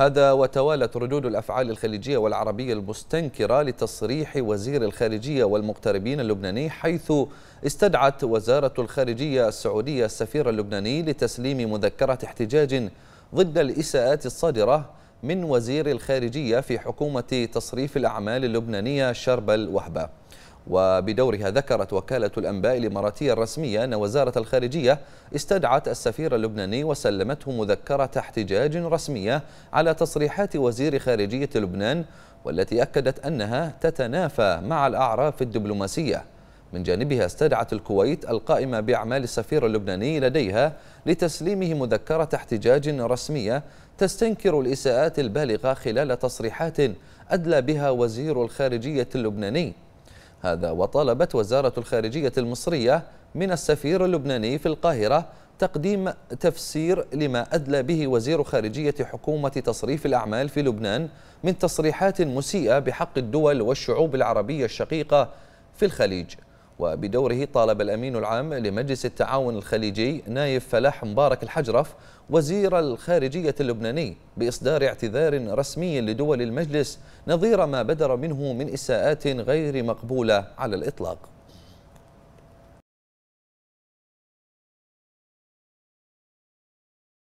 هذا وتوالت ردود الأفعال الخليجية والعربية المستنكرة لتصريح وزير الخارجية والمغتربين اللبناني حيث استدعت وزارة الخارجية السعودية السفير اللبناني لتسليم مذكرة احتجاج ضد الإساءات الصادرة من وزير الخارجية في حكومة تصريف الأعمال اللبنانية شربل وهبة وبدورها ذكرت وكالة الأنباء الإماراتية الرسمية أن وزارة الخارجية استدعت السفير اللبناني وسلمته مذكرة احتجاج رسمية على تصريحات وزير خارجية لبنان والتي أكدت أنها تتنافى مع الأعراف الدبلوماسية من جانبها استدعت الكويت القائمة بأعمال السفير اللبناني لديها لتسليمه مذكرة احتجاج رسمية تستنكر الإساءات البالغة خلال تصريحات أدلى بها وزير الخارجية اللبناني هذا وطلبت وزارة الخارجية المصرية من السفير اللبناني في القاهرة تقديم تفسير لما أدلى به وزير خارجية حكومة تصريف الأعمال في لبنان من تصريحات مسيئة بحق الدول والشعوب العربية الشقيقة في الخليج وبدوره طالب الأمين العام لمجلس التعاون الخليجي نايف فلاح مبارك الحجرف وزير الخارجية اللبناني بإصدار اعتذار رسمي لدول المجلس نظير ما بدر منه من إساءات غير مقبولة على الإطلاق